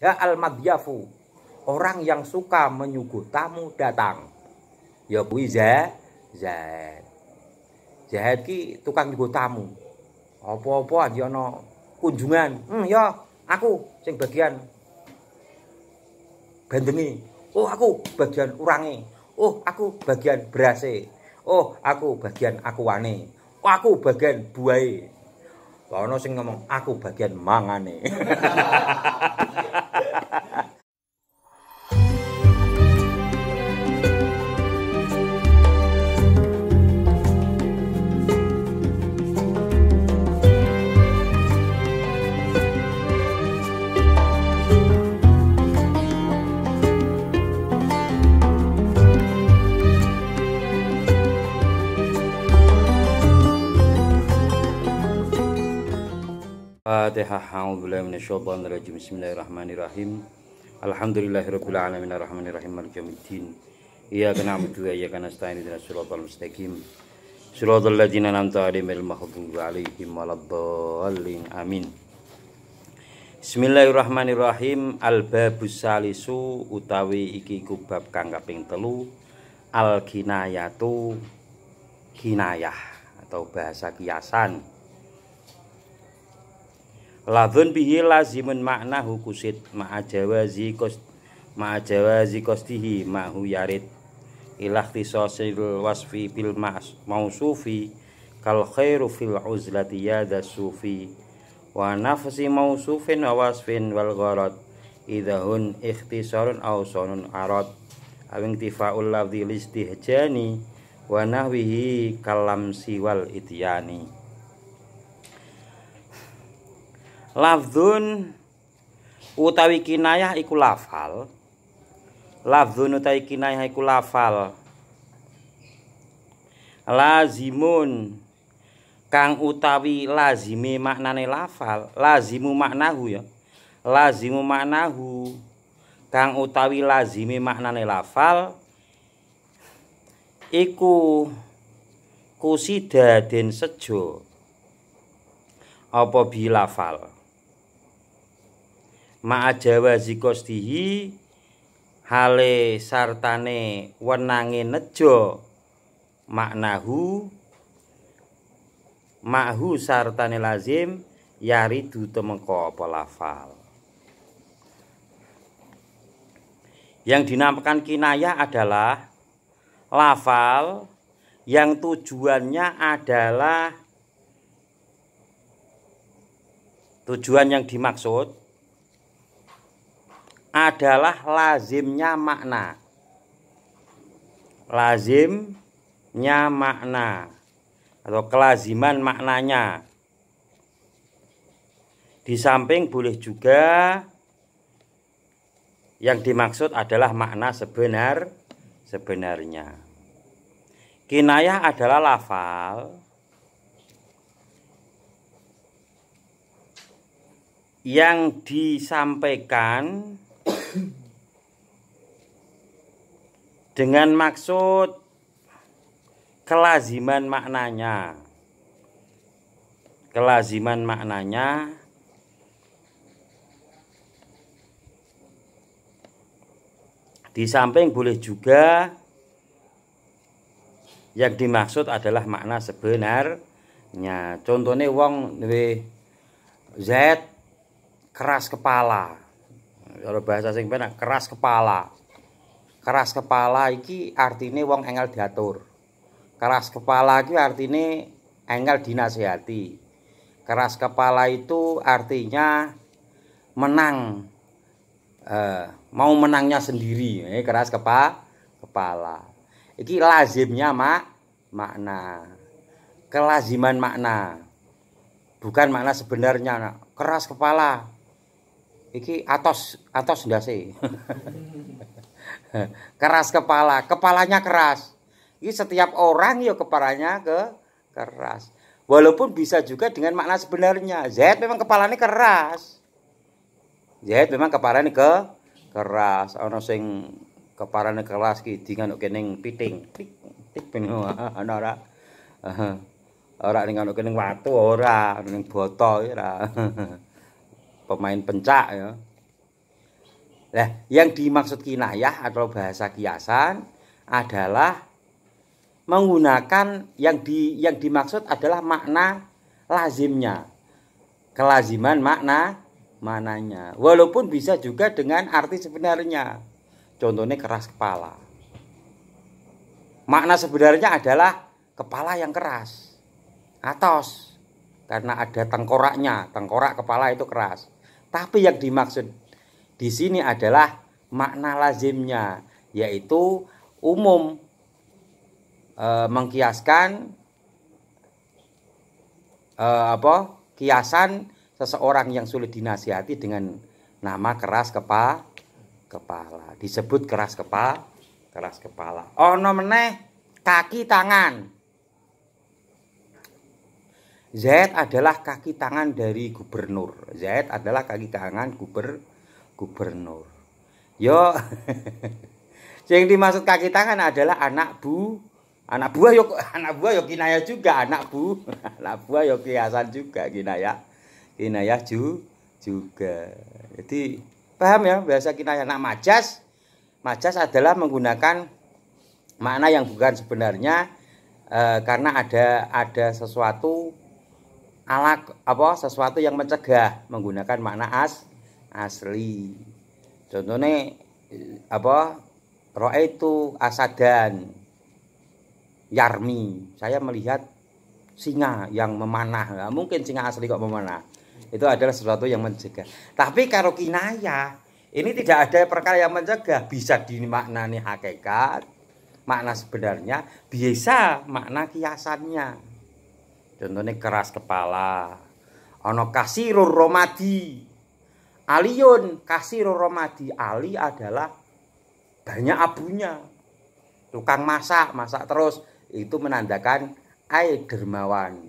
Ya al-madyafu, orang yang suka menyuguh tamu datang. Ya kuwi Zaid. Zaid ki tukang nyuguh tamu. Apa-apa aja ana kunjungan. Hmm ya, aku sing bagian gandengi. Oh, aku bagian urangi. Oh, aku bagian berase. Oh, aku bagian akuane. Oh, aku bagian buai. Kalau ana sing ngomong aku bagian mangane. Fatihah A'udzubillahi minasyaitonirrajim Bismillahirrahmanirrahim Alhamdulillahirabbil alamin arrahmanirrahim maliki yaumiddin Iyyaka na'budu wa iyyaka nasta'in ihdinas siratal mustaqim Siratal ladzina an'amta 'alaihim maghdubi 'alaihim waladdallin amin Bismillahirrahmanirrahim Al-babus salisu utawi iki iku bab kang kaping 3 Al-kinayatu kinayah atau bahasa kiasan Ladun bihi lazimun makna hukusit ma'ajawazi kost ma'ajawazi kostihi ma'hu yarid ilah tisosil wasfi bil mausufi kal khairu fil uzlati yada sufi wa nafsi mausufin wa wasfin wal gharad idahun ikhtisarun aw sonun arad awing tifaul lafzi listihjani wa nahwihi kalam siwal ityani lafzun utawi kinayah iku lafal lafzun utawi kinayah iku lafal lazimun kang utawi lazime maknane lafal lazimu maknahu ya lazimu maknahu kang utawi lazime maknane lafal iku kusida den sejo apa bilafal ma'ajawa zikostihi hale sartane wenange nejo maknahu mahu sartane lazim yari temengko apa lafal yang dinamakan kinaya adalah lafal yang tujuannya adalah tujuan yang dimaksud adalah lazimnya makna. Lazimnya makna atau kelaziman maknanya. Di samping boleh juga yang dimaksud adalah makna sebenar sebenarnya. Kinayah adalah lafal yang disampaikan dengan maksud kelaziman maknanya kelaziman maknanya di samping boleh juga yang dimaksud adalah makna sebenarnya contohnya wong Z keras kepala kalau bahasa sing penak keras kepala keras kepala iki artinya wong engel diatur keras kepala iki artinya engel dinasehati keras kepala itu artinya menang eh, mau menangnya sendiri eh, keras kepa kepala iki lazimnya mak makna kelaziman makna bukan makna sebenarnya keras kepala iki atos atos ndak sih keras kepala kepalanya keras ini setiap orang ya kepalanya ke keras walaupun bisa juga dengan makna sebenarnya Z memang kepalanya keras Z memang kepalanya ke keras ono sing kepalanya keras ki dengan kening piting tik tik pinu ana ora ora ning ana kening watu ora ning botol ora pemain pencak ya. Nah, yang dimaksud kinayah atau bahasa kiasan adalah menggunakan yang di yang dimaksud adalah makna lazimnya. Kelaziman makna mananya. Walaupun bisa juga dengan arti sebenarnya. Contohnya keras kepala. Makna sebenarnya adalah kepala yang keras. Atos karena ada tengkoraknya, tengkorak kepala itu keras. Tapi yang dimaksud di sini adalah makna lazimnya, yaitu umum e, mengkiaskan e, apa kiasan seseorang yang sulit dinasihati dengan nama keras kepa kepala disebut keras kepala keras kepala Oh, meneh kaki tangan Z adalah kaki tangan dari gubernur. Z adalah kaki tangan guber gubernur. Yo. Yang dimaksud kaki tangan adalah anak bu anak buah yo anak buah yo kinaya juga anak bu anak buah yo kiasan juga kinaya kinaya ju juga jadi paham ya Biasa kinaya anak majas majas adalah menggunakan makna yang bukan sebenarnya eh, karena ada ada sesuatu alat apa sesuatu yang mencegah menggunakan makna as asli contohnya apa roh itu asadan yarmi saya melihat singa yang memanah nggak mungkin singa asli kok memanah itu adalah sesuatu yang mencegah tapi kalau kinaya ini tidak ada perkara yang mencegah bisa dimaknani hakikat makna sebenarnya bisa makna kiasannya contohnya keras kepala ono kasirur romadi aliyun kasirur romadi ali adalah banyak abunya tukang masak masak terus itu menandakan ai dermawan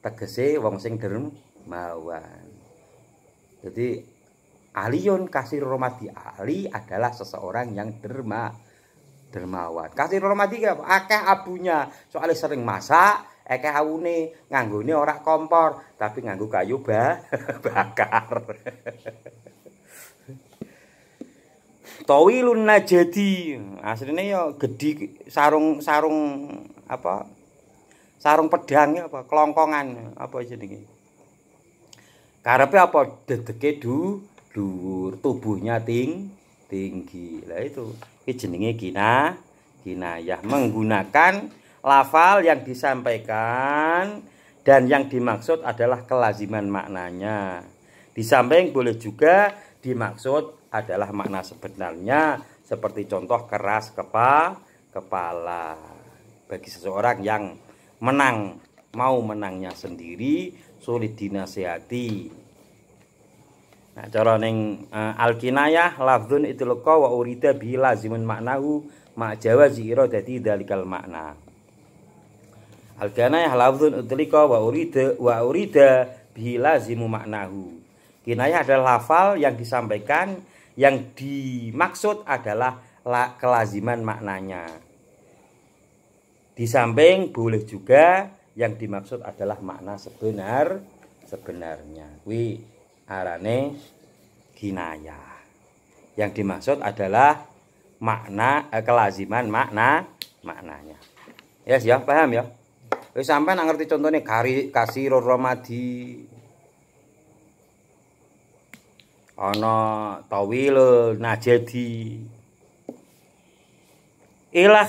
tegese wong sing dermawan jadi aliyun kasir romadi ali adalah seseorang yang derma dermawan kasir romadi akeh abunya soalnya sering masak akeh awune ini orang kompor tapi nganggo kayu ba bakar tawilun jadi aslinya ya gede sarung sarung apa sarung pedangnya apa kelongkongan apa aja nih karena apa dedeke du dur tubuhnya ting tinggi lah itu ini jenenge kina ya menggunakan lafal yang disampaikan dan yang dimaksud adalah kelaziman maknanya. Di boleh juga dimaksud adalah makna sebenarnya seperti contoh keras kepa kepala bagi seseorang yang menang mau menangnya sendiri sulit dinasehati. nah cara ning uh, alkinayah lafzun itlaqa wa urida bi lazimun maknahu ma jawazi iradati dalikal makna Al-kana lafzun utlika wa urida wa urida bihi lazimu maknahu. Kinayah adalah lafal yang disampaikan yang dimaksud adalah la, kelaziman maknanya. Di samping boleh juga yang dimaksud adalah makna sebenar sebenarnya. Wi arane kinayah. Yang dimaksud adalah makna eh, kelaziman makna maknanya. Yes, ya, paham ya? Wis sampean ngerti contohnya kari kasiro romadi. Ana tawil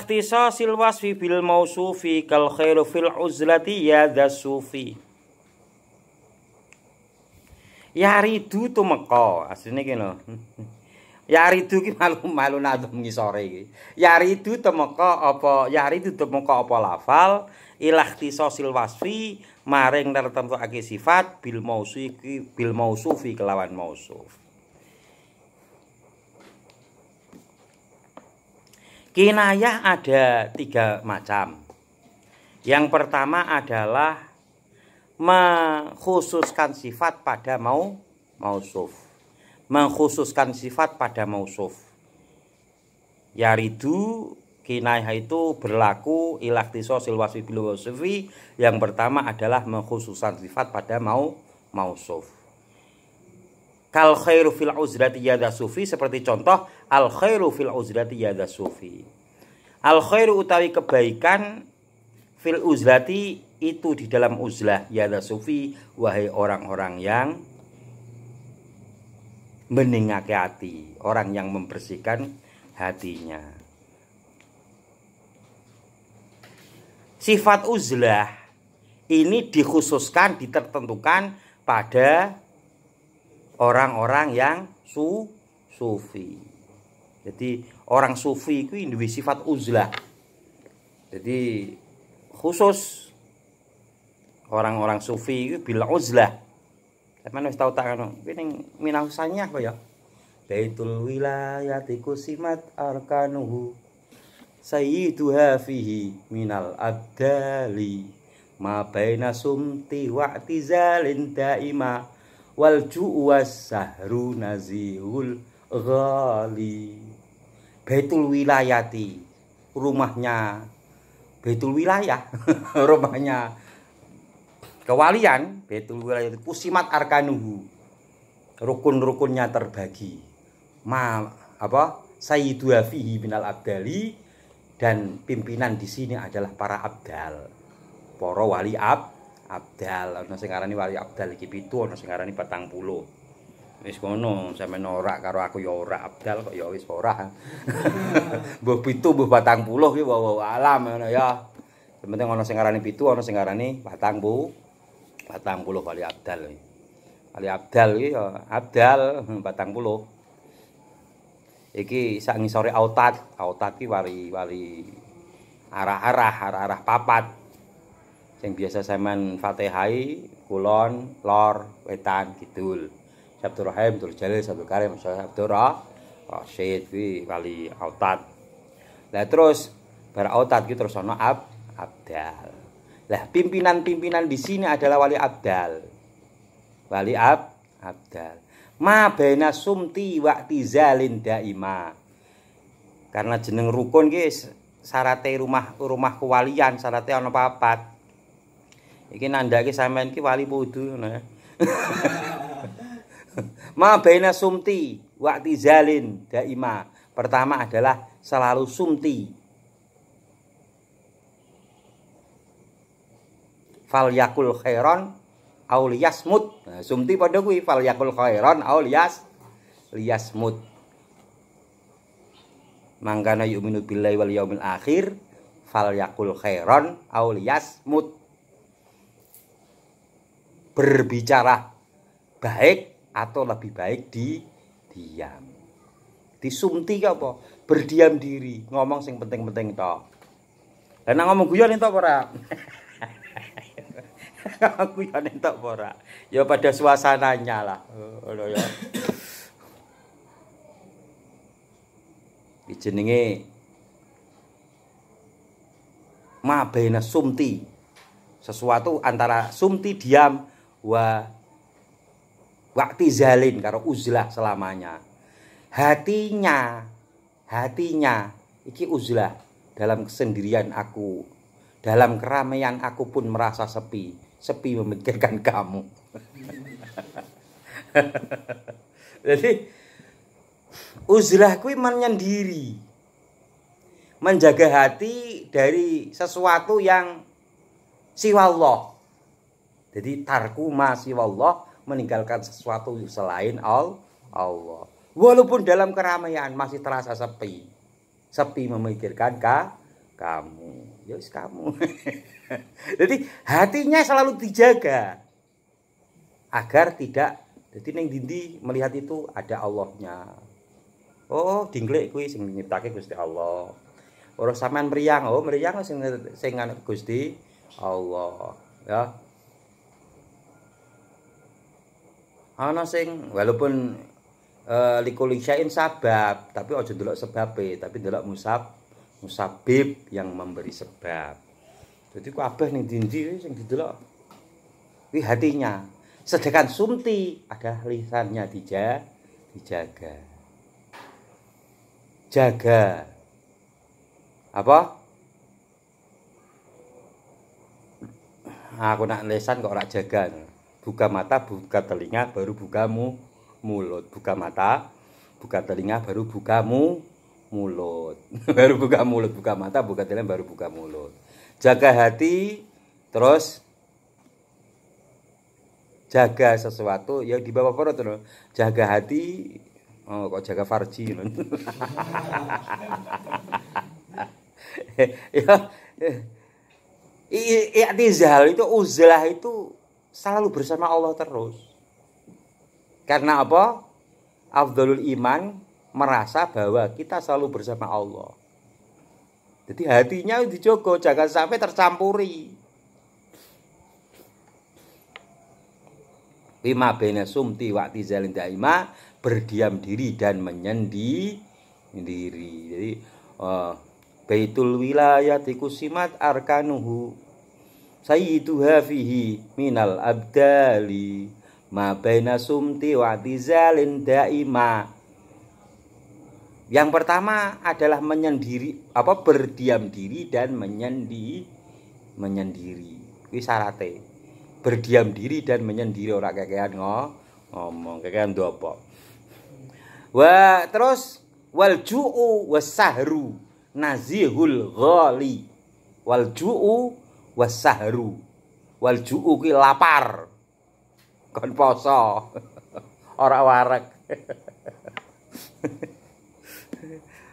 tisa silwas fi bil mausufi kal khairu fil uzlati ya dasufi. Yaridu meko, asline iki lho. Yaridu ki malu-malu nadhum ngisore iki. Yaridu temeka apa yaridu temeka apa lafal Ilah sosil wasfi maring tertentu agi sifat bil mausufi bil mausufi kelawan mausuf kinayah ada tiga macam yang pertama adalah mengkhususkan sifat pada mau mausuf mengkhususkan sifat pada mausuf yaitu kinaiha itu berlaku ilaktiso silwasi filosofi yang pertama adalah mengkhususan sifat pada mau mausuf kal khairu fil uzrati yada sufi seperti contoh al khairu fil uzrati yada sufi al khairu utawi kebaikan fil uzrati itu di dalam uzlah yada sufi wahai orang-orang yang meningake hati orang yang membersihkan hatinya Sifat uzlah ini dikhususkan, ditertentukan pada orang-orang yang su sufi. Jadi orang sufi itu individu sifat uzlah. Jadi khusus orang-orang sufi itu bila uzlah. Sampeyan wis tau tak ngono. Kuwi ning Minang kok ya. Baitul wilayatiku simat arkanuhu sayyiduha fihi minal abdali ma baina sumti wa tizalin daima wal ju'u sahru nazihul ghali Baitul Wilayati rumahnya Baitul Wilayah rumahnya kewalian Baitul Wilayah Pusimat Arkanuhu rukun-rukunnya terbagi ma apa sayyidu fihi minal abdali dan pimpinan di sini adalah para abdal poro wali ab abdal Ono sing ngarani wali abdal iki pitu ono sing ngarani 40 wis ngono saya ora karo aku ya ora abdal kok ya wis ora mbuh pitu mbuh 40 ki wae alam ngono ya penting ono sing ngarani pitu ana sing ngarani 40 40 wali abdal wali abdal ki ya abdal 40 iki sak ngisore autat autat ki wali wali arah-arah arah-arah papat yang biasa saya main Fatihai kulon lor wetan kidul Sabtu Rahim, satu Jalil, sabtu Karim, roh Rashid ki wali autat. Lah terus bar autat ki terus ono ab abdal. Lah pimpinan-pimpinan di sini adalah wali abdal. Wali ab abdal ma baina sumti wakti zalin daima karena jeneng rukun guys sarate rumah rumah kewalian sarate ana papat iki nandake sampean ki wali wudu ngono ya. ma baina sumti wakti zalin daima pertama adalah selalu sumti fal yakul khairon aul mut, Nah, sumti pada kui fal yakul khairon, aul yas mut, Mangkana yu'minu billahi wal yaumil akhir fal yakul khairon, aul mut, Berbicara baik atau lebih baik di diam. Disumti apa? Berdiam diri, ngomong sing penting-penting toh. dan ngomong guyon itu ora? aku ya nentok borak. Ya pada suasananya lah. Ngono ya. Ma jenenge sumti. Sesuatu antara sumti diam wa waktu zalin karo uzlah selamanya. Hatinya, hatinya iki uzlah dalam kesendirian aku. Dalam keramaian aku pun merasa sepi sepi memikirkan kamu. Jadi uzlah kuwi menyendiri. Menjaga hati dari sesuatu yang siwa Allah. Jadi tarku Allah meninggalkan sesuatu selain Allah. Walaupun dalam keramaian masih terasa sepi. Sepi memikirkan ka, kamu. yes ya kamu. jadi hatinya selalu dijaga agar tidak jadi neng dindi melihat itu ada Allahnya. Oh, dinglik kui sing nyiptake Gusti Allah. Orang sampean meriang, oh meriang sing sing Gusti Allah, ya. Ana sing walaupun uh, sabab, tapi ojo dulu sebab, e, tapi dulu musab musabib yang memberi sebab. Jadi kabeh ning dindi sing didelok kuwi hatinya. Sedangkan sumti ada lisannya dija, dijaga. Jaga. Apa? Nah, aku nak lesan kok ora jaga buka mata buka telinga baru bukamu mulut buka mata buka telinga baru bukamu mulut baru buka mulut buka mata buka telinga baru buka mulut jaga hati terus jaga sesuatu ya di bawah perut loh jaga hati oh kok jaga farji loh ya, ya. i'tizal itu uzlah itu selalu bersama Allah terus karena apa Abdul Iman merasa bahwa kita selalu bersama Allah jadi hatinya dijogo, jangan sampai tercampuri. Lima bena sumti wakti zalin daima berdiam diri dan menyendi diri. Jadi uh, baitul wilayah tikusimat arkanuhu sayyidu hafihi minal abdali ma baina sumti wakti tizalin daima yang pertama adalah menyendiri apa berdiam diri dan menyendi menyendiri. Wis Berdiam diri dan menyendiri ora kekean ngomong, kekean apa. Wa terus wal ju'u wasahru nazihul ghali. Wal ju'u wasahru. Wal ju'u ki lapar. Kon poso. ora warek.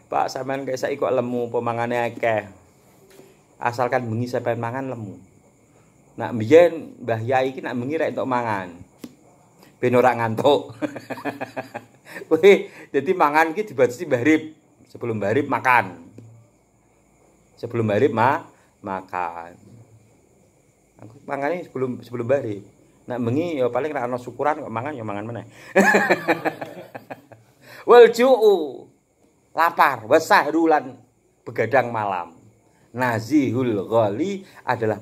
Pak sampean kayak saya ikut lemu pemangannya akeh. Asalkan bengi sampean mangan lemu. Nak mbiyen Mbah Yai iki nak bengi rek entuk mangan. Ben ora ngantuk. Kowe jadi mangan iki dibatasi barib Sebelum barib makan. Sebelum barib ma makan. Aku mangane sebelum sebelum barib, Nak bengi ya paling ra ono syukuran kok mangan ya mangan mana, Wal ju'u lapar, wasahrulan begadang malam. Nazihul ghali adalah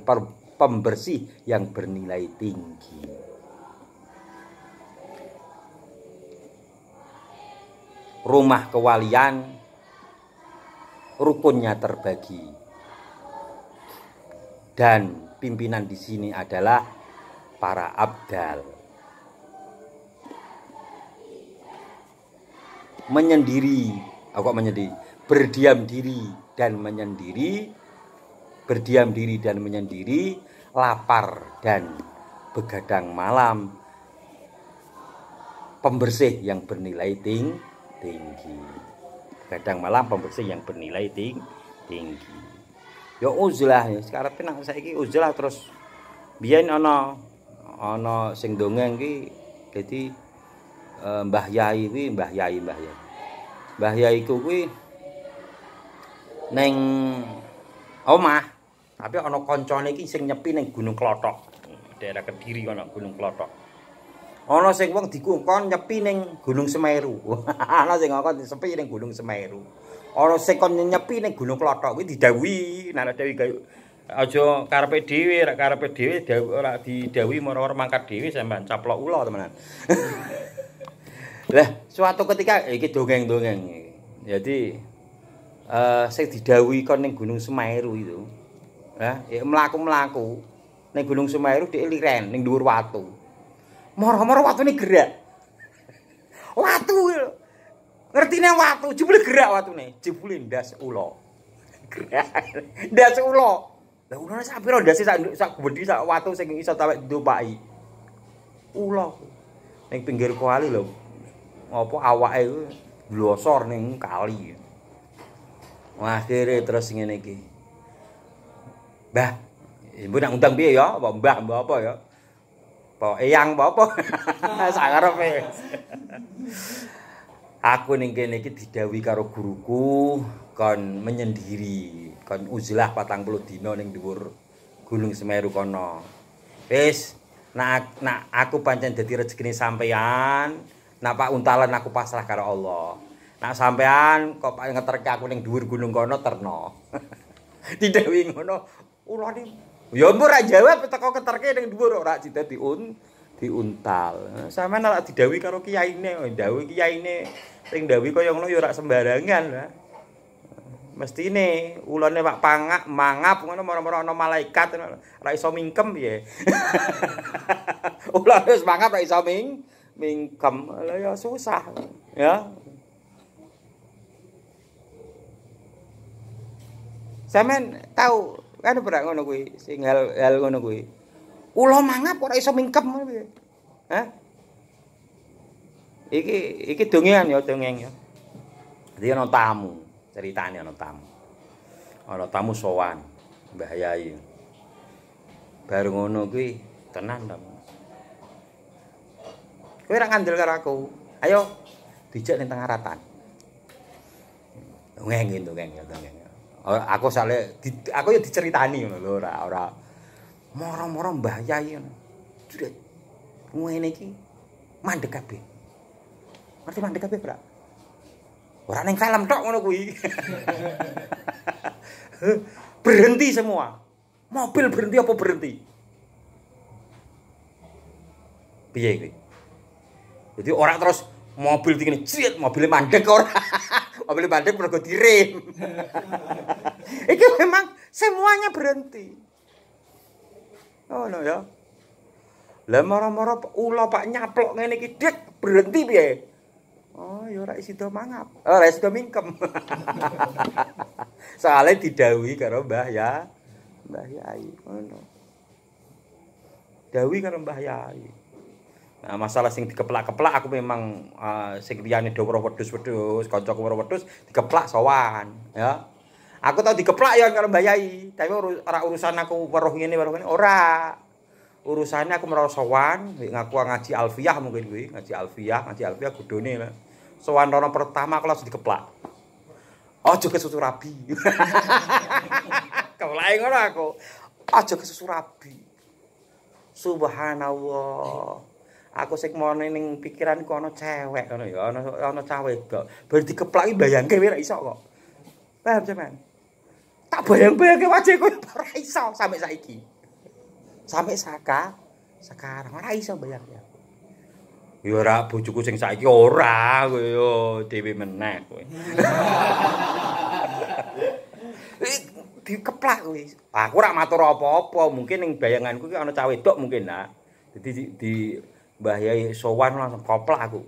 pembersih yang bernilai tinggi. Rumah kewalian rukunnya terbagi. Dan pimpinan di sini adalah para abdal. Menyendiri Aku menyendiri. Berdiam diri dan menyendiri. Berdiam diri dan menyendiri. Lapar dan begadang malam. Pembersih yang bernilai ting tinggi. Begadang malam pembersih yang bernilai ting tinggi. Ya uzlah ya. Sekarang saya ini uzlah terus Biarin ono ono sing dongeng ki Jadi eh, Mbah Yai ini Mbah Yai Mbah Yai Mbah Yai iku kuwi ning omah, tapi ana kancane iki sing nyepi ning Gunung Klotok, daerah Kediri ana Gunung Klotok. Ana sing wong dikumpul nyepi ning Gunung Semeru. ana sing ngono nyepi ning Gunung Semeru. Ana sing kon nyepi ning Gunung Klotok kuwi didhawuhi, nek dewi gayu aja karepe dhewe, rek karepe dhewe ora didhawuhi marang mangkat dhewe sampean caplok ula, teman-teman. Lah, suatu ketika eh, iki dongeng-dongeng. Jadi eh uh, sing didhawuhi kon ning Gunung Semeru itu. Lah, ya mlaku-mlaku ning Gunung Semeru dhek liren ning dhuwur watu. Moro-moro watune gerak. Watu ngertine watu, jebule gerak watune, jebule ndas ula. Gerak. Ndas ula. Lah ula sak pira ndase sak sak gedhi sak watu sing iso tawek ndopaki. Ula. Ning pinggir koali lho. ngopo awake iku glosor ning kali. Akhire terus ngene iki. Mbah, ibu nak ngundang piye ya? Apa mbah mbah apa ya? Apa eyang apa apa? Sakarepe. Aku ning kene iki didhawuhi karo guruku kon menyendiri, kon uzlah 40 dina ning dhuwur Gunung Semeru kono. Wis, nak nak aku pancen dadi rezekine sampeyan. Napa untalan aku pasrah karo Allah. Nah sampean kok pakai ngeterke aku ning dhuwur gunung kono terno. Tidak, wingono. ngono ni. ya mbok ra jawab teko keterke ning dhuwur ora un diun diuntal. Sama nek didawi karo kiyaine, oh, dawuh kiyaine sing dawi kaya ngono ya ora sembarangan lah. ini ulane pak pangak mangap ngono mana mana ana malaikat ora iso mingkem piye. ulane wis mangap ora iso mingkem ya susah ya Sampeyan tahu kan ora ngono kuwi sing hal hal ngono kuwi. mangap ora iso mingkem piye. Iki iki dongean ya dongeng ya. Dadi ana tamu, ceritane ana tamu. Ana tamu sowan Mbah Yayi. Baru ngono kuwi tenan tamu. kowe ra ngandel karo aku. Ayo dijak ning tengah ratan. Ngeng ngene to ngeng to ngeng. Oh, aku sale aku ya diceritani ngono lho ora ora moro-moro Mbah Yai ngono. Jret. Ngene iki mandek kabeh. Ngerti mandek kabeh, Pak? Ora ning film tok ngono kuwi. berhenti semua. Mobil berhenti apa berhenti? Piye iki? Jadi orang terus mobil begini ciet mobilnya mandek orang mobilnya mandek mergo direm itu memang semuanya berhenti oh no ya lah moro-moro ulah pak nyaplok ngene iki berhenti piye oh ya ora sido mangap oh, isi mingkem soalnya didawi karo Mbah ya Mbah Yai oh no dawi karo Mbah Yai Ah, masalah sing dikeplak-keplak aku memang uh, sing liyane do wedhus-wedhus, kancaku wedhus dikeplak sowan, ya. Aku tau dikeplak ya karo mbayai, tapi ora urusan aku weruh ngene weruh ngene ora. Urusannya aku merasa sowan, ngaku ngaji alfiah mungkin kuwi, ngaji alfiah, ngaji alfiah gudone lah. Sowan rono pertama aku langsung dikeplak. Ojo susu rabi. lain orang aku. Ojo susu rabi. Subhanallah aku sing mono ning pikiranku ana cewek ngono ya ana ana cah wedok bar dikeplaki bayangke ora iso kok paham sampean tak bayang-bayangke wajahku ya, ora iso sampe saiki sampe saka sekarang ora iso bayangke ya ora bojoku sing saiki ora kowe yo ya, dhewe meneh kowe dikeplak kowe aku ora matur apa-apa mungkin ning bayanganku ki ana cewek dok mungkin lah dadi di, di Mbah Yai sowan langsung koplak aku.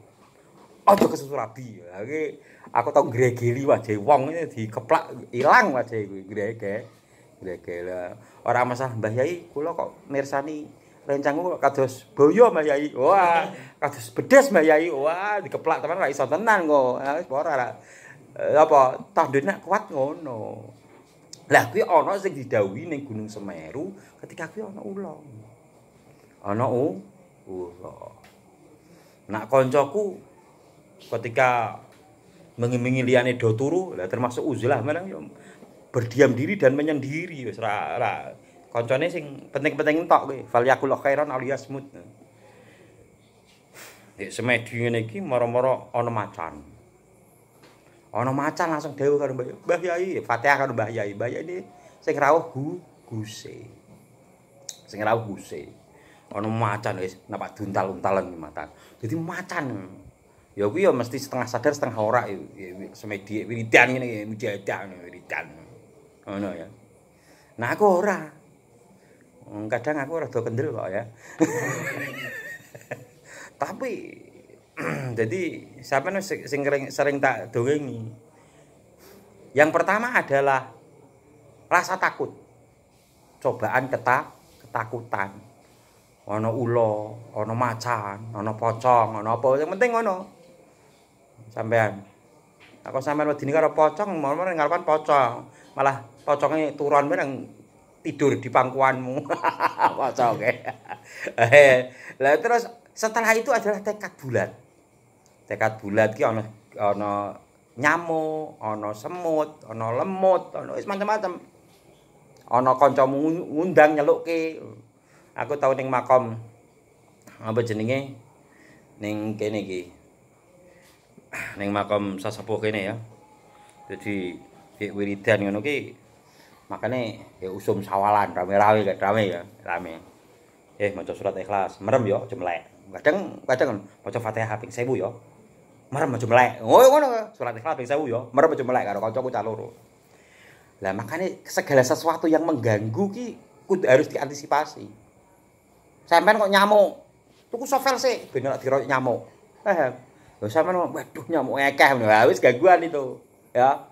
Aja kesusu rabi. lagi. aku tau gregeli wajah wong ini dikeplak ilang wajah kuwi grege. Grege lah. Ora masalah Mbah Yai kula kok mirsani rencangku kok kados boyo Mbah Yai. Wah, kados bedes Mbah Yai. Wah, dikeplak teman ra iso tenan kok. Ah, wis ora ra. Eh, apa tandone kuat ngono. Lah kuwi ana sing didhawuhi ning Gunung Semeru ketika kuwi ana ula. Ana u Allah. Nak koncoku ketika mengimingi liane do turu, lah termasuk uzlah menang yo ya, berdiam diri dan menyendiri wis ra ra koncone sing penting-penting tok kowe fal yakul khairan alias mut. Nek semedi ngene iki moro-moro ana macan. ana macan langsung dawuh karo Mbah ya- Mbah Yai Fatihah karo Mbah Yai Mbah Yai ini sing rawuh hu guse sing rawuh guse ana macan wis napa duntal-untalan macan dadi macan ya kuwi ya mesti setengah sadar setengah ora ya, ya, ya, semedi wiridan ngene mujahadah wiridan ngono ya nah aku ora hmm, kadang aku rada kendel kok ya tapi jadi siapa nih sering, sering tak dongengi yang pertama adalah rasa takut cobaan ketak ketakutan ono ulo ono macan, ono pocong, ono apa. yang penting ono Sampean. Aku sampean wedine karo pocong, mau-mau ngarepan pocong. Malah pocongnya turun bareng tidur di pangkuanmu. heh Lah terus setelah itu adalah tekad bulat. Tekad bulat ki ono ono nyamuk, ono semut, ono lemut, ono wis macam-macam. Ana kancamu ngundang ki aku tahu neng makom apa jenenge neng kene iki neng makom sesepuh kene ya jadi di wiridan ngono ki makane ya usum sawalan rame-rame gak rame ya rame eh maca surat ikhlas merem yo ya, aja melek kadang kadang maca Fatihah ping 1000 yo ya, merem aja melek oh ngono ya, surat ikhlas ping 1000 yo merem aja melek karo kancaku cah loro lah makanya segala sesuatu yang mengganggu ki kudu harus diantisipasi Sampean kok nyamuk. Tuku sovel sih, bener ora diroyok nyamuk. Paham? Eh, eh. Lho sampean waduh nyamuk akeh ngono. Wis gangguan itu. Ya.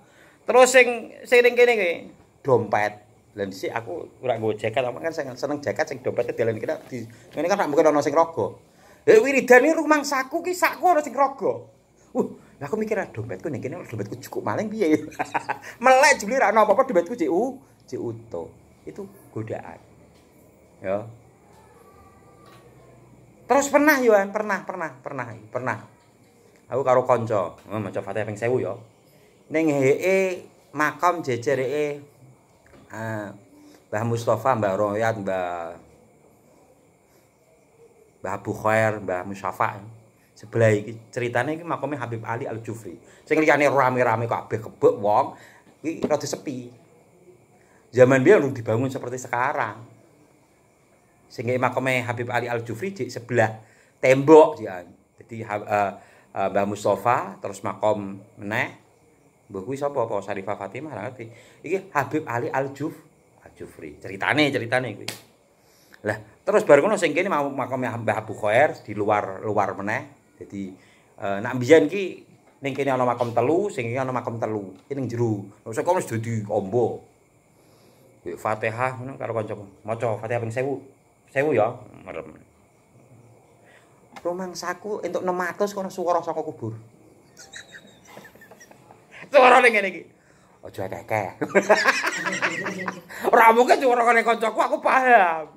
Terus sing sing ning kene dompet. Lan sih aku ora nggo jaket, aku kan seneng, jaket sing dompet dalan kene di ngene kan rak mungkin ana sing rogo. eh wiridane rumangsaku ki sakku ana sing rogo. Uh, Lah aku mikir ah, dompetku ning kene dompetku cukup maling piye. Melek jebule ra ono apa-apa dompetku cu, uh, cu cek utuh. Itu godaan. Ya. Terus pernah yo pernah pernah pernah pernah. Aku karo kanca, oh, maca Fatihah ping 1000 yo. Ya. Ning hee makam jejere e eh, Mbah Mustafa, Mbah Royat, Mbah Mbah Abu Khair, Mbah Musyafa. Sebelah iki ceritane iki makame Habib Ali Al Jufri. Sing liyane rame-rame kabeh kebek wong, iki rada sepi. Zaman biar dibangun seperti sekarang sehingga makome Habib Ali Al Jufri di sebelah tembok ya. Jadi uh, uh, Mbah Mustafa terus makom meneh. Mbah kuwi sapa apa Sarifah Fatimah ra ngerti. Habib Ali Al Juf Al Jufri. Ceritane ceritane kuwi. Lah, terus baru ngono sing kene makome Mbah Abu Khair di luar-luar meneh. Jadi uh, nak mbiyen ki ning kene ana makam telu, sing kene ana makam telu. Iki ning jero. Nek kok wis dadi ombo Fatihah ngono karo kanca. Maca Fatihah ping 1000 sewu ya merem rumangsaku entuk 600 kono suara saka kubur swara ning ngene ojo kayak akeh ora mungkin swara kene kancaku aku paham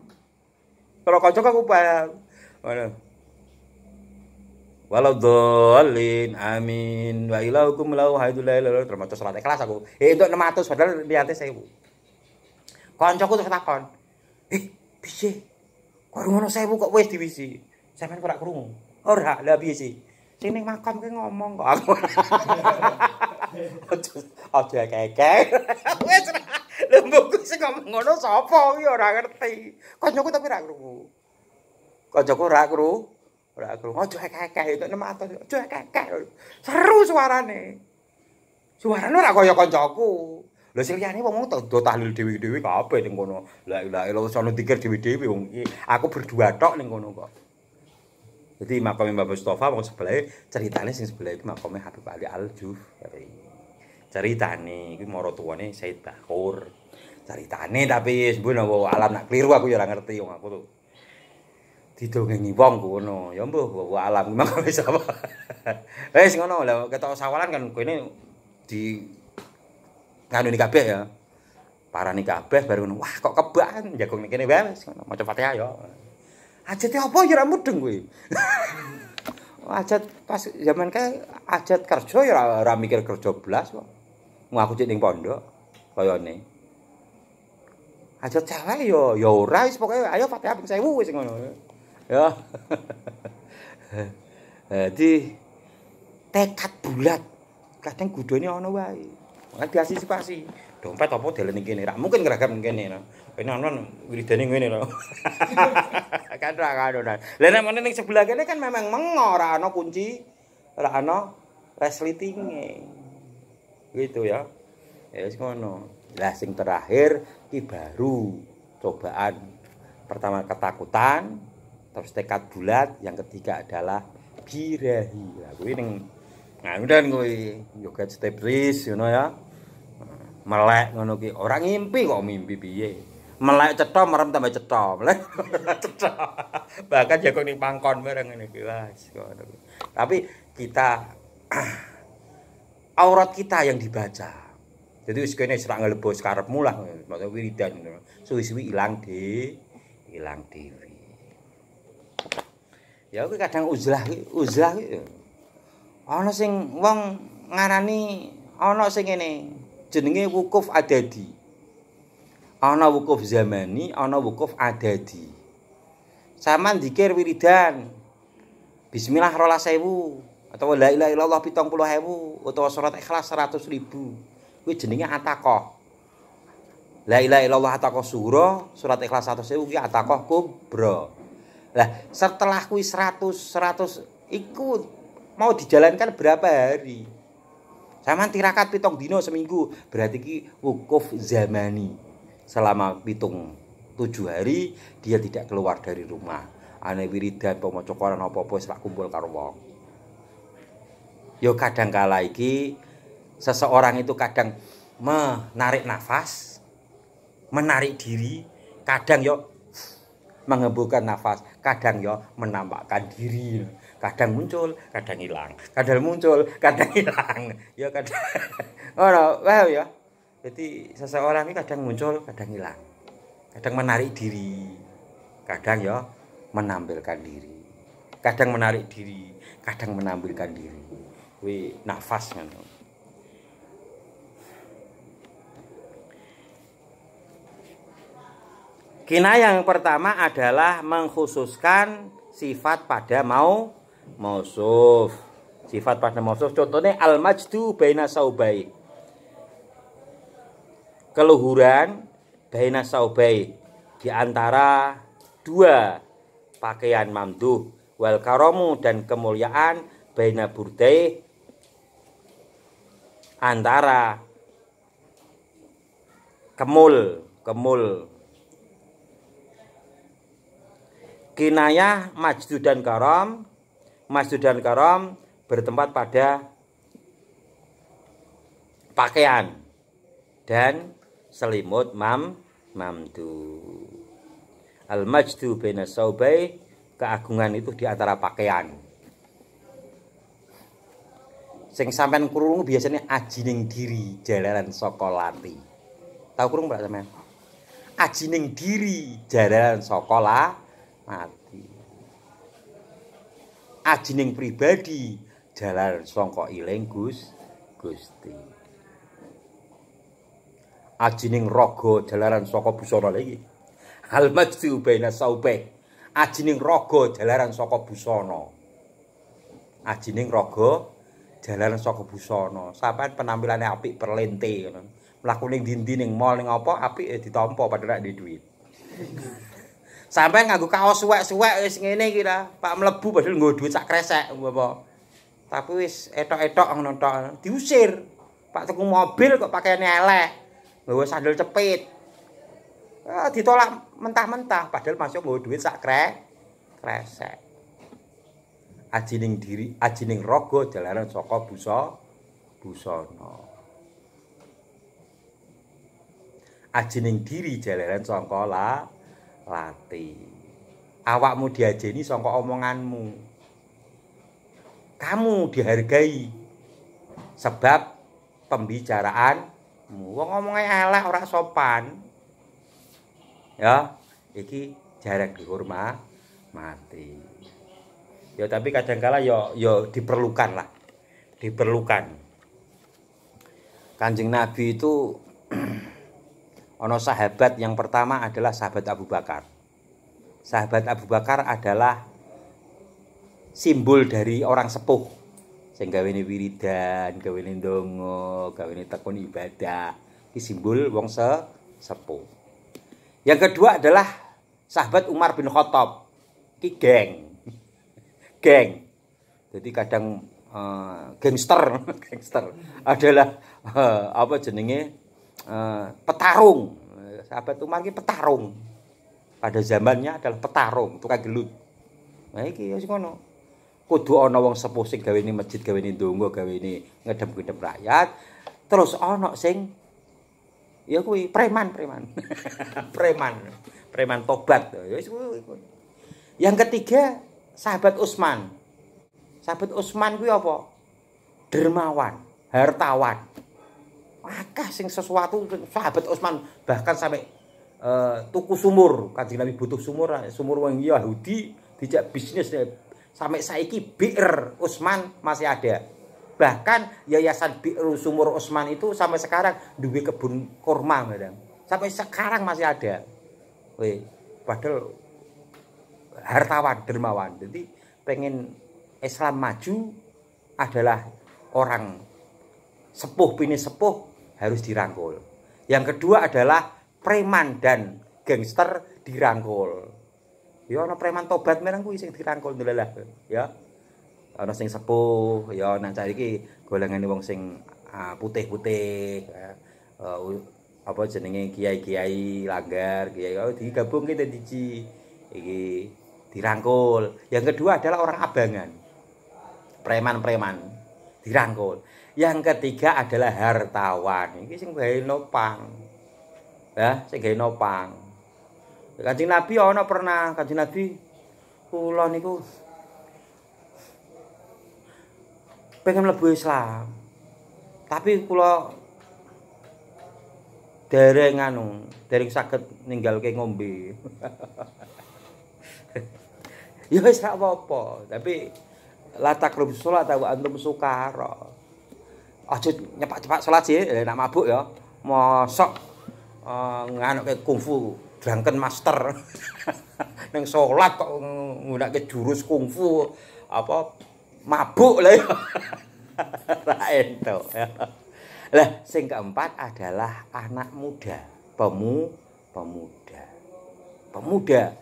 kalau kancaku aku paham ngono walau dolin amin wa kum lau haidul lalu termasuk sholat ikhlas aku eh untuk 600 padahal lihatnya 1000 kancaku tuh takon eh bisa Baru oh, ngono sewu kok wis diwisi. Sampeyan ora krungu. Ora, lha piye sih? Sing ning makam ki ngomong kok aku. Ojo ojo keke. Wis lha mbokku sing ngomong ngono sapa ki ora ngerti. Kancaku tapi ora krungu. Kancaku ora krungu. Ora krungu. Ojo keke itu nem atus. Ojo keke. Seru suarane. Suarane ora kaya kancaku. Lha sing liyane wong tau do tahlil dewi dhewe kabeh ning kono. La ilaha illallah sono dikir dhewe-dhewe wong aku berdua tok ning kono kok. Jadi makame Mbak Mustafa wong sebelahnya ceritane sing sebelah iki makame Habib Ali Al Jufri. Ceritane iki moro tuwane Said Bakhur. Ceritane tapi sebelum wow, alam nak keliru aku ya ngerti wong aku tuh. didongengi wong kono ya mbuh wa alam makane sapa wis ngono lho ketok sawalan kan kene di nganu ini kabeh ya. para nika kabeh baru ngono. Wah, kok keban jagung ya, ning kene wae wis ngono. Maca Fatihah ya. Ajate apa ya mudeng kuwi. ajat pas zaman kaya ajat kerja ya ora mikir kerja blas kok. Mau aku cek ning pondok koyone. Ajat cewek yo ya, yo ya ora pokoknya pokoke ayo Fatihah ping saya wis ngono. Ya. Jadi tekad bulat kadang gudone ana wae. Makanya diantisipasi. Dompet apa dia lagi ra mungkin geragam kene ini Penan-penan wiridane gini no. kan ra kadonan. Lah nek meneh yang sebelah gini kan memang mengorak no kunci, ora no resletingnya Gitu ya. Ya yes, ngono. Lah sing terakhir ki baru cobaan. Pertama ketakutan, terus tekad bulat, yang ketiga adalah birahi. Lah ini Nah, udah gue joget step race, you know ya melek ngono ki ora ngimpi kok mimpi piye melek cetha merem tambah cetha melek cetha bahkan jago ning pangkon bareng ngene ki wis tapi kita aurat kita yang dibaca jadi wis kene serak ngelebos karepmu lah maksud wiridan suwi-suwi ilang di ilang dewi ya kuwi kadang uzlah uzlah ana sing wong ngarani ana sing ngene jenenge wukuf adadi. Ana wukuf zamani, ana wukuf adadi. Sama dikir wiridan. Bismillah rolas sewu atau la ilaha illallah pitong puluh ewu atau surat ikhlas seratus ribu kuwi jenenge atakoh la ilaha illallah atakoh suro surat ikhlas seratus sewu. kuwi atakoh kubro lah setelah kuwi seratus seratus ikut mau dijalankan berapa hari Sampeyan tirakat pitung dino seminggu, berarti ki wukuf zamani. Selama pitung tujuh hari dia tidak keluar dari rumah. Ane wiridan pomo Quran apa-apa wis kumpul karo wong. Yo kadang kala iki seseorang itu kadang menarik nafas, menarik diri, kadang yo mengembuskan nafas, kadang yo menampakkan diri kadang muncul kadang hilang kadang muncul kadang hilang ya kadang oh no, wow ya jadi seseorang ini kadang muncul kadang hilang kadang menarik diri kadang ya menampilkan diri kadang menarik diri kadang menampilkan diri we nafas kan Kina yang pertama adalah mengkhususkan sifat pada mau mausuf sifat pada mausuf contohnya al majdu baina saubai keluhuran baina saubai di antara dua pakaian mamduh wal karomu dan kemuliaan baina burdai antara kemul kemul kinayah majdu dan karam masjid dan karam bertempat pada pakaian dan selimut mam mamdu al majdu baina saubai keagungan itu di antara pakaian sing sampean kurung biasanya ajining diri jalanan sokolati tahu kurung mbak sampean ajining diri jalanan sokolati ajining pribadi jalar songko iling, gusti gusti ajining rogo jalaran songko busono lagi hal majdi ubayna ajining rogo jalaran songko busono ajining rogo jalaran songko busono sampai penampilannya api perlente melakuning dinding mall ning apa api eh, ditompo padahal di duit sampai nganggo kaos suwek-suwek wis ngene iki ta pak mlebu padahal nggo dhuwit sak kresek apa tapi wis etok-etok ngono tok diusir pak tuku mobil kok pakaiane elek nggawa sandal cepit eh, ditolak mentah-mentah padahal masuk nggo dhuwit sak kresek ajining diri ajining rogo dalaran saka busa busana ajining diri jalaran saka lah lati. Awakmu diajeni songkok omonganmu. Kamu dihargai sebab pembicaraanmu. Wong ngomongnya elek ora sopan. Ya, iki jarak dihormat mati. Ya tapi kadangkala ya ya diperlukan lah. Diperlukan. Kanjeng Nabi itu ono sahabat yang pertama adalah sahabat Abu Bakar. Sahabat Abu Bakar adalah simbol dari orang sepuh sing gawene wiridan, gawene ndonga, gawene tekun ibadah. Iki simbol wong se sepuh. Yang kedua adalah sahabat Umar bin Khattab. Ki geng. Geng. Jadi kadang uh, gangster, gangster adalah uh, apa jenenge Eh, petarung. Eh, sahabat Umar ini petarung. Pada zamannya adalah petarung, tukang gelut. Nah iki ya ngono. Kudu ono wong sepuh sing gawene masjid, dongo gawe ini ngedem-ngedem rakyat. Terus ono sing ya kui preman-preman. preman. Preman tobat. Ya, ya Yang ketiga, sahabat Usman. Sahabat Usman kui apa? Dermawan, hartawan maka sing sesuatu sahabat Utsman bahkan sampai uh, tuku sumur kanjeng Nabi butuh sumur ah, sumur wong Yahudi dijak bisnis sampai saiki bi'r Utsman masih ada bahkan yayasan bi'r sumur Utsman itu sampai sekarang duwe kebun kurma kadang sampai sekarang masih ada we padahal hartawan dermawan jadi pengen Islam maju adalah orang sepuh pini sepuh harus dirangkul. Yang kedua adalah preman dan gangster dirangkul. Ya ana preman tobat merang kuwi sing dirangkul ndelalah, ya. Ana sing sepuh, ya nang cah iki golongane wong sing ah, putih-putih. Uh, apa jenenge kiai-kiai langgar, kiai oh, digabung kita diji iki dirangkul. Yang kedua adalah orang abangan. Preman-preman dirangkul. Yang ketiga adalah hartawan. Iki sing gawe nopang. Ya, sing gawe nopang. Kanjeng Nabi ana pernah Kanjeng Nabi kula niku pengen mlebu Islam. Tapi kula dereng anu, dereng ninggal ninggalke ngombe. ya wis apa-apa, tapi latak takrub sholat wa antum sukara aja nyepak-cepak sholat sih, eh, nak mabuk ya. Mosok uh, eh, kayak kungfu drunken master. neng sholat kok kayak jurus kungfu apa mabuk lah ya. Ra entuk. Ya. Lah sing keempat adalah anak muda, pemu pemuda. Pemuda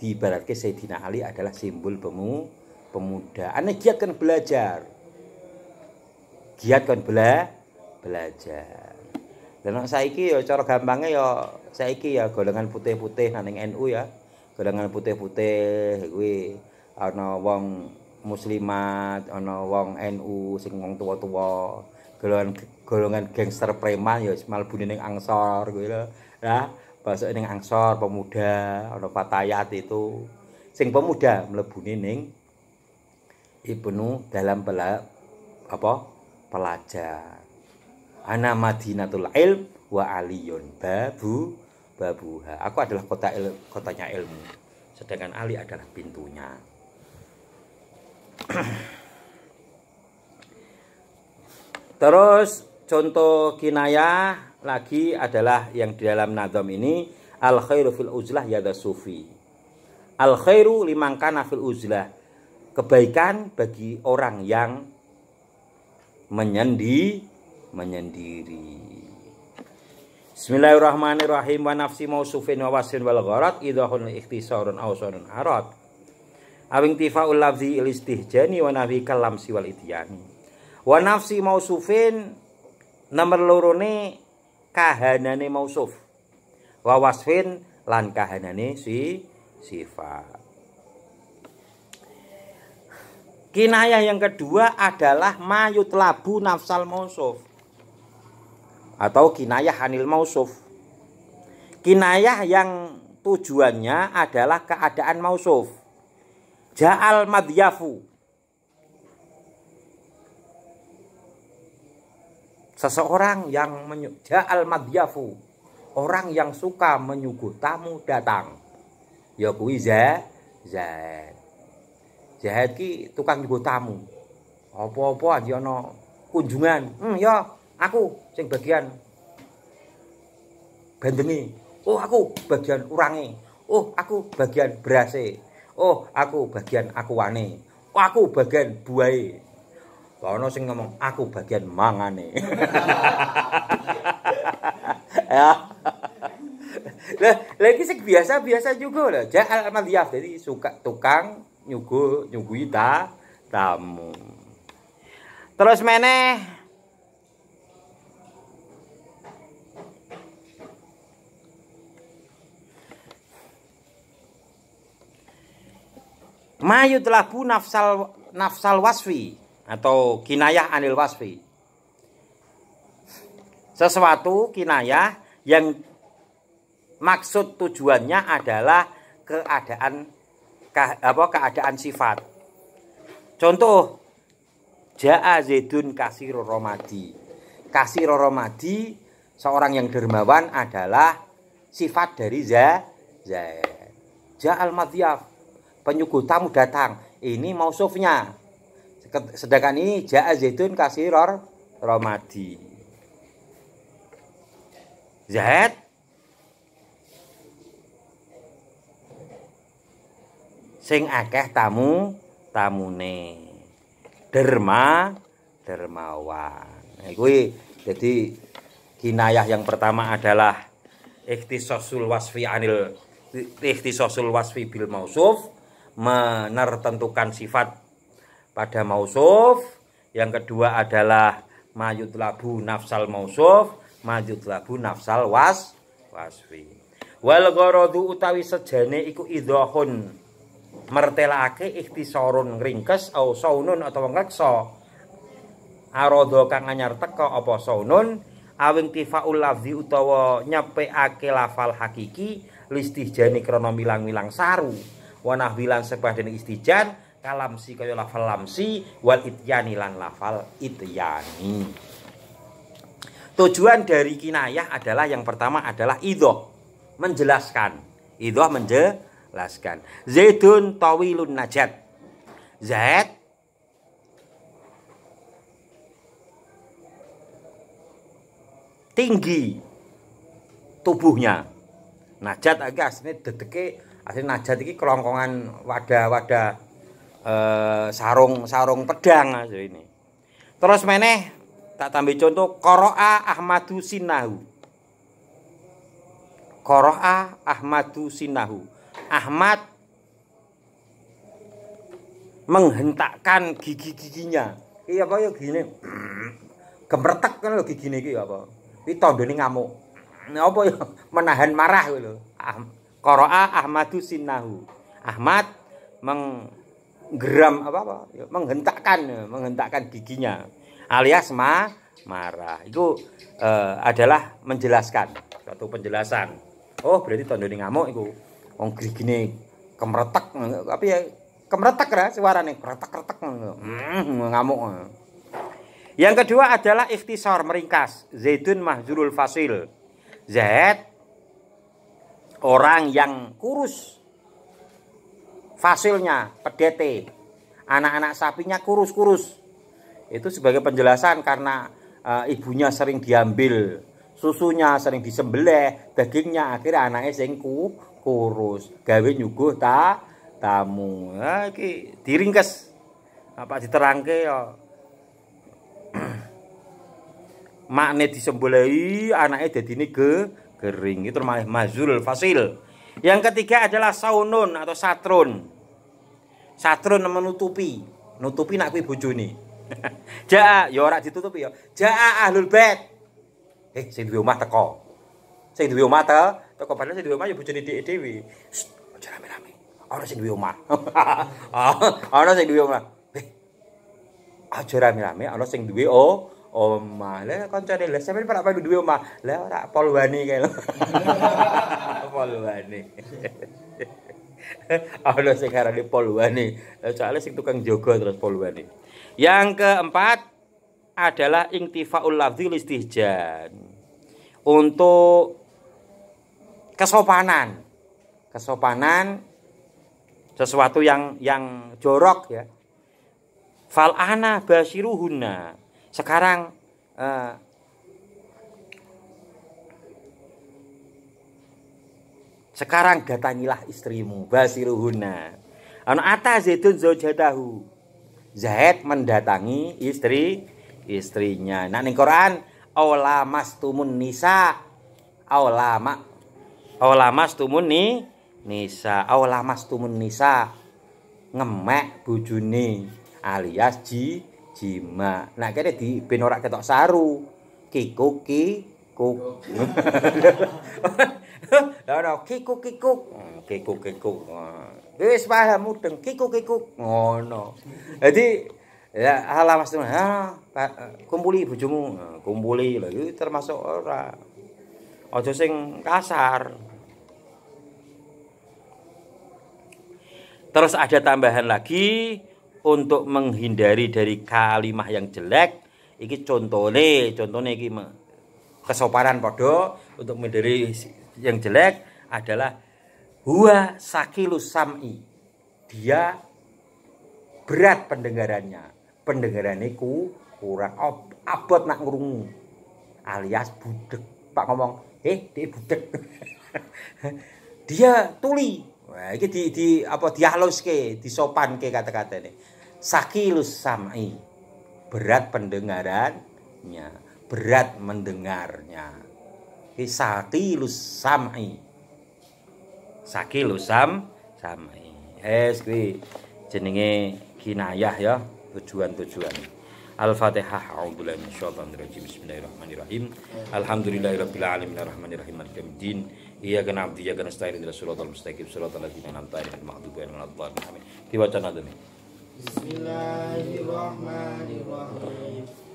di barat Sayyidina Ali adalah simbol pemu pemuda. Anak giat kan belajar giat kon bela belajar. Dan nek saiki yo, ya cara gampangnya ya saiki ya golongan putih-putih nanding NU ya. Golongan putih-putih gue, ana wong muslimat, ana wong NU sing wong tua-tua. Golongan golongan gangster preman ya mlebu ning angsor gue lo, Nah, basa ning angsor pemuda, ana fatayat itu. Sing pemuda mlebu ning Ibnu dalam bela apa pelajar ana madinatul ilm wa aliyun babu babuha aku adalah kota il, kotanya ilmu sedangkan ali adalah pintunya terus contoh kinayah lagi adalah yang di dalam nadom ini al khairu fil uzlah yada sufi al khairu limangkana fil uzlah kebaikan bagi orang yang menyendi menyendiri Bismillahirrahmanirrahim wa nafsi mausufin wa wasfin wal gharat idahun ikhtisarun aw sunun arad awing tifaul lafzi ilistihjani istihjani wa nafi kalam siwal ityani wa nafsi mausufin nomor lorone kahanane mausuf wa wasfin lan kahanane si sifat Kinayah yang kedua adalah mayut labu nafsal mausuf atau kinayah hanil mausuf. Kinayah yang tujuannya adalah keadaan mausuf. Ja'al madyafu. Seseorang yang ja'al madyafu, orang yang suka menyuguh tamu datang. Ya kuwi Zaid. Jahat ki tukang nggo tamu. opo-opo aja no kunjungan. Hmm ya, aku sing bagian bandenge. Oh, aku bagian urangi, Oh, aku bagian berase. Oh, aku bagian akuane. Oh, aku bagian buai Ono sing ngomong aku bagian mangane. ya. Lah, lagi sih biasa-biasa juga lah. Jahal Jadi suka tukang nyugu nyugui ta tamu terus meneh Mayu telah bu nafsal nafsal wasfi atau kinayah anil wasfi sesuatu kinayah yang maksud tujuannya adalah keadaan ke, apa keadaan sifat. Contoh Ja'a Zaidun Kasiro Romadi. Kasiro Romadi seorang yang dermawan adalah sifat dari za Zaid. Ja'al Madiyaf penyuguh tamu datang. Ini mausufnya. Sedangkan ini Ja'a Zaidun kasiro Romadi. Zaid sing akeh tamu tamune derma dermawan nah, kuwi jadi kinayah yang pertama adalah ikhtisasul wasfi anil ikhtisasul wasfi bil mausuf menertentukan sifat pada mausuf yang kedua adalah mayut labu nafsal mausuf mayut labu nafsal was wasfi wal utawi sejane iku idhohun Mertelake ikhtisorun ringkes au saunun atau ngeksa arodo kang anyar teko apa saunun awing tifaul lafzi utawa nyepekake lafal hakiki listijani krono milang-milang saru wanah sebah dan istijan kalamsi kaya lafal lamsi wal ityani lan lafal ityani tujuan dari kinayah adalah yang pertama adalah idoh menjelaskan idoh menjelaskan laskan. Zaidun tawilun najat. Zaid tinggi tubuhnya. Najat agak ini deteke asli najat ini kelongkongan wadah-wadah eh, sarung-sarung pedang ini. Terus meneh tak tambah contoh koroa Ahmadu Sinahu. koroa Ahmadu Sinahu. Ahmad menghentakkan gigi-giginya. Iya apa ya gini. Gemretek kan lo gigi nih ya apa. Itu tandane ngamuk. Nah, apa ya menahan marah lo. lho. Ahmad Ahmadu Sinahu. Ahmad menggeram apa apa ya, menghentakkan menghentakkan giginya alias ma marah itu eh, adalah menjelaskan satu penjelasan oh berarti tandone ngamuk itu wong grigine kemretek tapi ya kemretek lah suarane kretek-kretek mm, ngamuk. Yang kedua adalah ikhtisar meringkas. Zaidun mahzulul fasil. Zaid orang yang kurus. Fasilnya pedete. Anak-anak sapinya kurus-kurus. Itu sebagai penjelasan karena e, ibunya sering diambil susunya sering disembelih, dagingnya akhirnya anaknya sing kurus, gawe nyuguh ta tamu. Nah iki diringkes. Apa nah, diterangke ya. Makne disembelih, anake dadine ge kering. Itu termasuk mazul fasil. Yang ketiga adalah saunun atau satrun. Satrun menutupi, nutupi nak kuwi bojone. Jaa ya ora ditutupi ya. Jaa ahlul bait. Eh sing duwe omah teko. Sing duwe omah teko toko padahal sing duwe omah ya bojone dhek dhewe aja rame-rame Orang sing duwe omah orang sing duwe omah aja rame-rame ana sing duwe oh omah lah kancane lah sampeyan ora perlu duwe omah lah ora polwani kae polwani ana sing arane polwani soalnya sing tukang jaga terus polwani yang keempat adalah intifaul lafzi listihjan untuk kesopanan. Kesopanan sesuatu yang yang jorok ya. Falana basiruhuna. Sekarang eh, sekarang datangilah istrimu basiruhuna. Anu atas zaitun zaujatahu. Zaid mendatangi istri istrinya. Nah, ini Quran aula mastumun nisa aula aulamas tumun ni nisa aulamas tumun nisa ngemek bujuni alias ji jima nah kene di ben ketok saru kiko kiko Ono kikuk hmm, kikuk, kikuk hmm. kikuk. Wis paham mudeng kikuk kikuk ngono. Dadi ya halah Mas tumun ha kumpuli bujumu hmm, kumpuli lho termasuk ora. Aja sing kasar. Terus ada tambahan lagi untuk menghindari dari kalimah yang jelek. Iki contohnya, contohnya iki kesopanan podo untuk menghindari yang jelek adalah huwa sakilu sam'i. Dia berat pendengarannya. Pendengarannya ku kurang ob, abot nak ngurungu Alias budek. Pak ngomong, "Eh, dia budek." dia tuli Wah, ini di, di apa disopan ke kata-kata ini. Sakilus samai, Berat pendengarannya, berat mendengarnya. Ini sakilus samai, Sakilus sam samai. Es kri, jenenge kinayah ya, tujuan-tujuan. Al-Fatihah. A'udzubillahi minasyaitonirrajim. Bismillahirrahmanirrahim. Alhamdulillahirrahmanirrahim alamin arrahmanirrahim Iyyaka na'budu wa iyyaka nasta'in ihdinas siratal mustaqim siratal ladzina an'amta 'alaihim maghdubi 'alaihim waladdallin. Amin. Bismillahirrahmanirrahim.